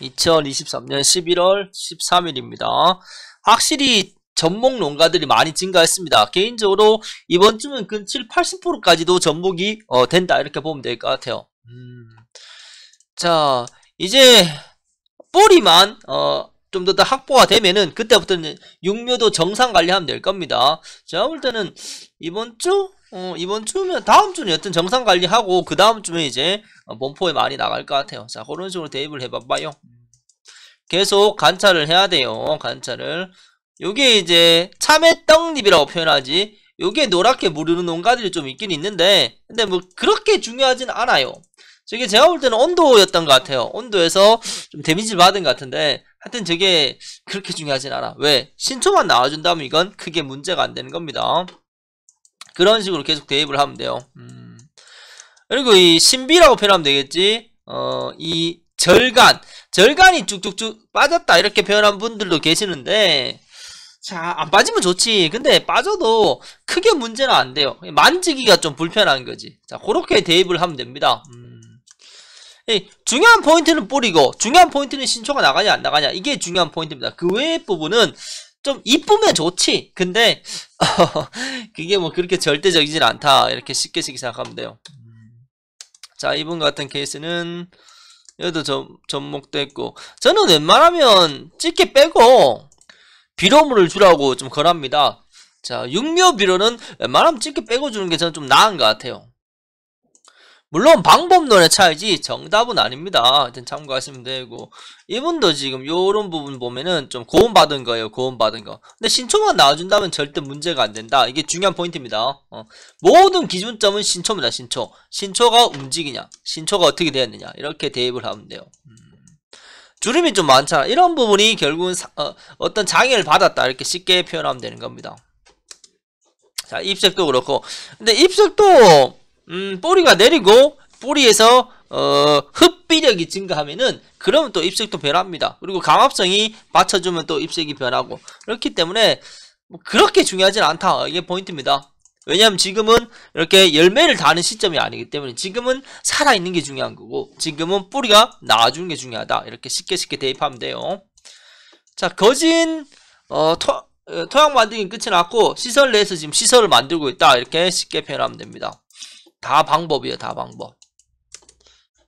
2023년 11월 13일입니다. 확실히 전목 농가들이 많이 증가했습니다. 개인적으로 이번 주는 근 7, 80%까지도 전목이 어, 된다 이렇게 보면 될 것 같아요. 음. 자 이제 뿌리만 어, 좀더 확보가 되면은 그때부터는 육묘도 정상 관리하면 될 겁니다. 제가 볼 때는 이번 주 어, 이번 주면 다음 주는 여튼 정상 관리하고 그 다음 주면 이제 본포에 많이 나갈 것 같아요. 자 그런 식으로 대입을 해봐봐요. 계속 관찰을 해야 돼요. 관찰을 요게 이제 참외떡잎이라고 표현하지 요게 노랗게 무르는 농가들이 좀 있긴 있는데 근데 뭐 그렇게 중요하진 않아요. 저게 제가 볼 때는 온도였던 것 같아요. 온도에서 좀 데미지를 받은 것 같은데 하여튼 저게 그렇게 중요하진 않아. 왜? 신초만 나와준다면 이건 크게 문제가 안 되는 겁니다. 그런 식으로 계속 대입을 하면 돼요. 음. 그리고 이 신비라고 표현하면 되겠지. 어, 이 절간, 절간이 쭉쭉쭉 빠졌다 이렇게 표현한 분들도 계시는데 자, 안 빠지면 좋지. 근데 빠져도 크게 문제는 안 돼요. 만지기가 좀 불편한 거지. 자, 그렇게 대입을 하면 됩니다. 음. 중요한 포인트는 뿌리고 중요한 포인트는 신초가 나가냐 안 나가냐 이게 중요한 포인트입니다. 그 외의 부분은 좀 이쁘면 좋지. 근데 그게 뭐 그렇게 절대적이진 않다. 이렇게 쉽게 쉽게 생각하면 돼요. 자, 이분 같은 케이스는 여기도 점, 접목도 했고 저는 웬만하면 찍게 빼고 비료물을 주라고 좀 권합니다. 자, 육묘 비료는 웬만하면 찍게 빼고 주는 게 저는 좀 나은 것 같아요. 물론 방법론의 차이지 정답은 아닙니다. 참고하시면 되고 이분도 지금 요런 부분 보면은 좀 고음 받은 거예요. 고음 받은 거. 근데 신초만 나와준다면 절대 문제가 안 된다. 이게 중요한 포인트입니다. 어. 모든 기준점은 신초입니다. 신초. 신초가 움직이냐. 신초가 어떻게 되었느냐. 이렇게 대입을 하면 돼요. 음. 주름이 좀 많잖아. 이런 부분이 결국은 사, 어, 떤 장애를 받았다. 이렇게 쉽게 표현하면 되는 겁니다. 자, 입색도 그렇고. 근데 입색도 음, 뿌리가 내리고 뿌리에서 어, 흡비력이 증가하면은 그러면 또 입색도 변합니다. 그리고 강압성이 받쳐주면 또 입색이 변하고 그렇기 때문에 뭐 그렇게 중요하진 않다. 이게 포인트입니다. 왜냐하면 지금은 이렇게 열매를 다는 시점이 아니기 때문에 지금은 살아있는 게 중요한 거고 지금은 뿌리가 나아주는 게 중요하다. 이렇게 쉽게 쉽게 대입하면 돼요. 자, 거진 어, 토, 토양 만들기 끝이 났고 시설 내에서 지금 시설을 만들고 있다. 이렇게 쉽게 표현하면 됩니다. 다 방법이에요. 다 방법.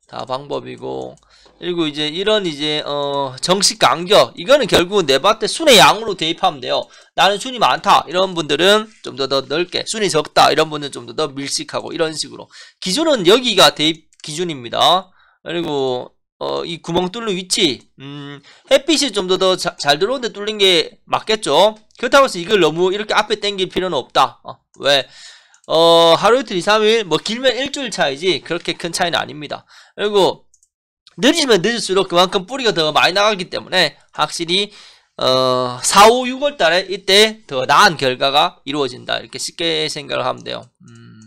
다 방법이고 그리고 이제 이런 이제 어 정식 간격 이거는 결국 네바트 순의 양으로 대입하면 돼요. 나는 순이 많다 이런 분들은 좀 더 더 넓게 순이 적다 이런 분들은 좀 더 더 밀식하고 이런 식으로 기준은 여기가 대입 기준입니다. 그리고 어, 이 구멍 뚫는 위치 음, 햇빛이 좀 더 더 잘 들어오는데 뚫린 게 맞겠죠 그렇다고 해서 이걸 너무 이렇게 앞에 당길 필요는 없다 어, 왜 어, 하루 이틀 이삼일뭐 길면 일주일 차이지 그렇게 큰 차이는 아닙니다. 그리고 늦으면 늦을수록 그만큼 뿌리가 더 많이 나가기 때문에 확실히 어, 4, 5, 6월 달에 이때 더 나은 결과가 이루어진다. 이렇게 쉽게 생각을 하면 돼요. 음,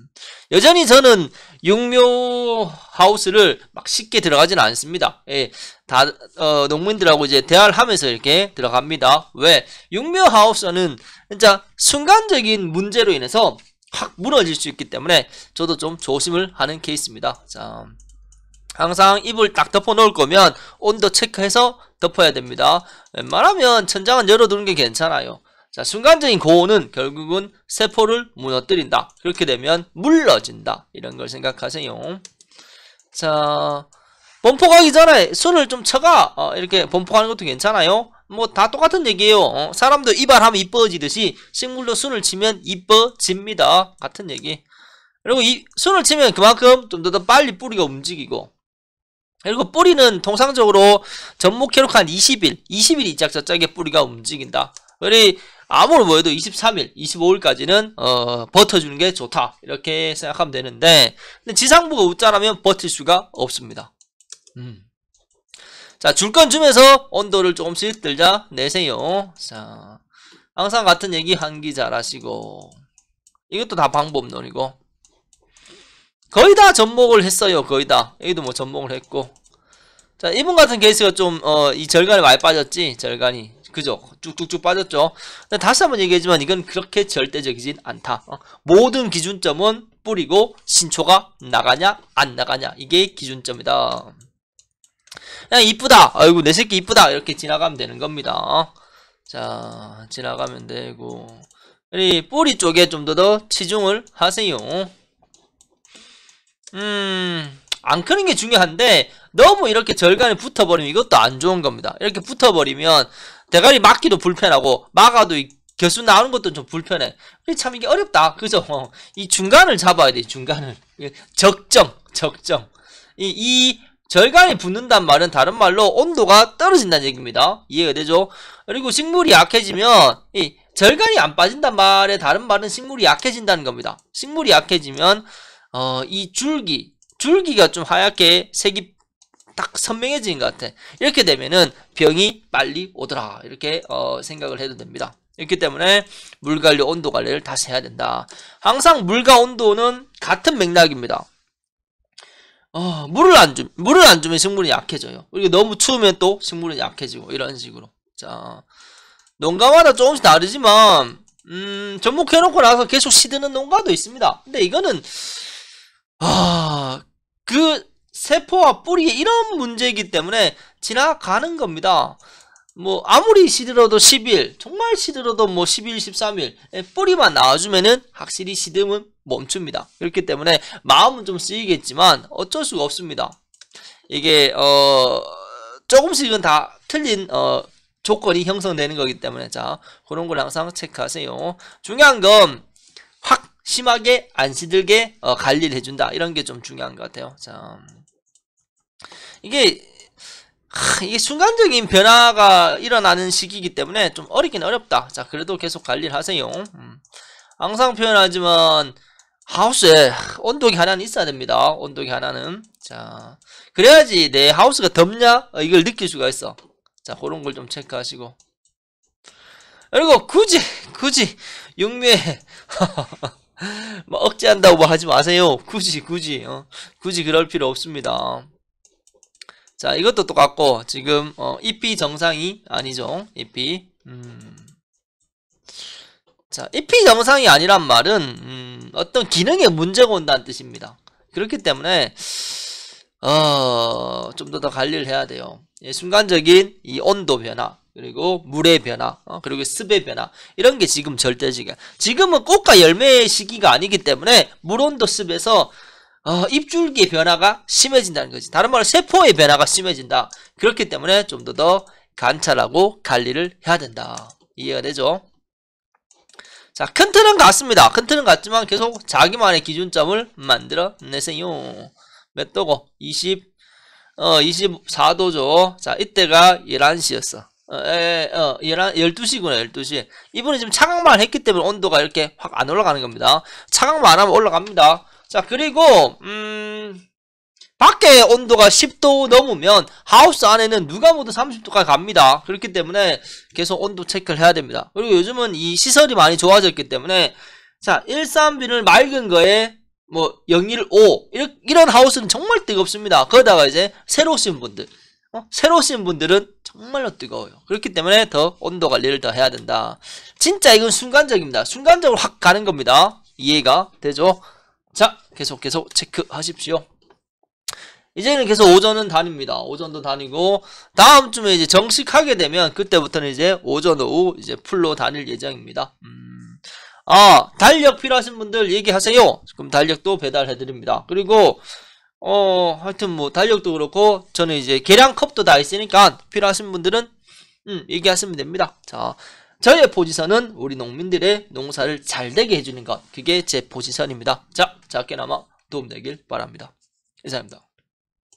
여전히 저는 육묘 하우스를 막 쉽게 들어가지는 않습니다. 예, 다, 어, 농민들하고 이제 대화를 하면서 이렇게 들어갑니다. 왜? 육묘 하우스는 진짜 순간적인 문제로 인해서 확 무너질 수 있기 때문에 저도 좀 조심을 하는 케이스입니다. 자, 항상 입을 딱 덮어 놓을 거면 온도 체크해서 덮어야 됩니다. 웬만하면 천장은 열어두는 게 괜찮아요. 자, 순간적인 고온은 결국은 세포를 무너뜨린다. 그렇게 되면 물러진다. 이런 걸 생각하세요. 자, 범퍼 가기 전에 손을 좀 쳐가. 어, 이렇게 범퍼 가는 것도 괜찮아요. 뭐다 똑같은 얘기예요. 어? 사람도 이발하면 이뻐지듯이 식물도 순을 치면 이뻐집니다. 같은 얘기. 그리고 이 순을 치면 그만큼 좀 더 빨리 뿌리가 움직이고 그리고 뿌리는 통상적으로 전목 기록한 20일, 20일이 짝짝짝의 뿌리가 움직인다. 우리 아무리 뭐해도 23일, 25일까지는 어, 버텨주는 게 좋다. 이렇게 생각하면 되는데 근데 지상부가 웃자라면 버틸 수가 없습니다. 음. 자, 줄 건 주면서 온도를 조금씩 들자 내세요. 자, 항상 같은 얘기 한기 잘하시고. 이것도 다 방법론이고. 거의 다 접목을 했어요. 거의 다. 여기도 뭐 접목을 했고. 자, 이분 같은 케이스가 좀, 어, 이 절간이 많이 빠졌지? 절간이. 그죠? 쭉쭉쭉 빠졌죠? 다시 한번 얘기하지만 이건 그렇게 절대적이진 않다. 어? 모든 기준점은 뿌리고 신초가 나가냐, 안 나가냐. 이게 기준점이다. 그냥 이쁘다 아이고 내 새끼 이쁘다 이렇게 지나가면 되는 겁니다 자 지나가면 되고 우리 뿌리 쪽에 좀 더 더 치중을 하세요 음 안 크는 게 중요한데 너무 이렇게 절간에 붙어버리면 이것도 안 좋은 겁니다 이렇게 붙어버리면 대가리 막기도 불편하고 막아도 결수 나오는 것도 좀 불편해. 참 이게 어렵다. 그죠? 어. 이 중간을 잡아야 돼. 중간을 적정, 적정. 이, 이 절간이 붙는단 말은 다른 말로 온도가 떨어진다는 얘기입니다. 이해가 되죠? 그리고 식물이 약해지면 이 절간이 안 빠진단 말의 다른 말은 식물이 약해진다는 겁니다. 식물이 약해지면 어, 이 줄기, 줄기가 좀 하얗게 색이 딱 선명해지는 것 같아. 이렇게 되면은 병이 빨리 오더라. 이렇게 어, 생각을 해도 됩니다. 그렇기 때문에 물 관리, 온도 관리를 다시 해야 된다. 항상 물과 온도는 같은 맥락입니다. 어, 물을 안 주, 물을 안 주면 식물이 약해져요. 그리고 너무 추우면 또식물이 약해지고 이런 식으로. 자, 농가마다 조금씩 다르지만 음, 접목해놓고 나서 계속 시드는 농가도 있습니다. 근데 이거는 아, 그 세포와 뿌리에 이런 문제이기 때문에 지나가는 겁니다. 뭐 아무리 시들어도 10일 정말 시들어도 뭐 10일 13일 예, 뿌리만 나와주면은 확실히 시듬은 멈춥니다. 그렇기 때문에 마음은 좀 쓰이겠지만 어쩔 수가 없습니다. 이게 어 조금씩은 다 틀린 어 조건이 형성되는 거기 때문에 자 그런 걸 항상 체크하세요. 중요한 건 확 심하게 안 시들게 어, 관리를 해준다 이런 게 좀 중요한 것 같아요. 자 이게 하, 이게 순간적인 변화가 일어나는 시기이기 때문에 좀 어렵긴 어렵다. 자, 그래도 계속 관리를 하세요. 음. 항상 표현하지만 하우스에 온도계 하나는 있어야 됩니다. 온도계 하나는. 자, 그래야지 내 하우스가 덥냐? 어, 이걸 느낄 수가 있어. 자, 그런 걸 좀 체크하시고. 그리고 굳이, 굳이, 육류에, 뭐 억제한다고 뭐 하지 마세요. 굳이, 굳이, 어, 굳이 그럴 필요 없습니다. 자, 이것도 똑같고, 지금, 어, EP 정상이 아니죠. e 이 음. 자, EP 영상이 아니란 말은 음, 어떤 기능에 문제가 온다는 뜻입니다. 그렇기 때문에 어, 좀 더 더 관리를 해야 돼요. 예, 순간적인 이 온도 변화 그리고 물의 변화 어, 그리고 습의 변화 이런 게 지금 절대적이야 지금은 꽃과 열매의 시기가 아니기 때문에 물 온도 습에서 어, 입줄기의 변화가 심해진다는 거지. 다른 말로 세포의 변화가 심해진다. 그렇기 때문에 좀 더더 더 관찰하고 관리를 해야 된다. 이해가 되죠? 자, 큰 틀은 같습니다. 큰 틀은 같지만 계속 자기만의 기준점을 만들어내세요. 몇 도고? 20, 어, 24도죠. 자, 이때가 11시였어. 어, 에, 어, 1 2시구나 12시. 이분이 지금 차각만 했기 때문에 온도가 이렇게 확 안 올라가는 겁니다. 차각만 안 하면 올라갑니다. 자, 그리고, 음, 밖에 온도가 10도 넘으면 하우스 안에는 누가 모두 30도까지 갑니다. 그렇기 때문에 계속 온도 체크를 해야 됩니다. 그리고 요즘은 이 시설이 많이 좋아졌기 때문에 자1 3 1를 맑은 거에 뭐 015, 이런, 이런 하우스는 정말 뜨겁습니다. 거기다가 이제 새로 오신 분들, 어? 새로 오신 분들은 정말로 뜨거워요. 그렇기 때문에 더 온도 관리를 더 해야 된다. 진짜 이건 순간적입니다. 순간적으로 확 가는 겁니다. 이해가 되죠? 자, 계속 계속 체크하십시오. 이제는 계속 오전은 다닙니다. 오전도 다니고 다음 주에 이제 정식하게 되면 그때부터는 이제 오전 오후 이제 풀로 다닐 예정입니다. 음. 아 달력 필요하신 분들 얘기하세요. 그럼 달력도 배달해 드립니다. 그리고 어 하여튼 뭐 달력도 그렇고 저는 이제 계량컵도 다 있으니까 필요하신 분들은 음, 얘기하시면 됩니다. 자 저의 포지션은 우리 농민들의 농사를 잘 되게 해주는 것 그게 제 포지션입니다. 자 작게나마 도움되길 바랍니다. 이상입니다.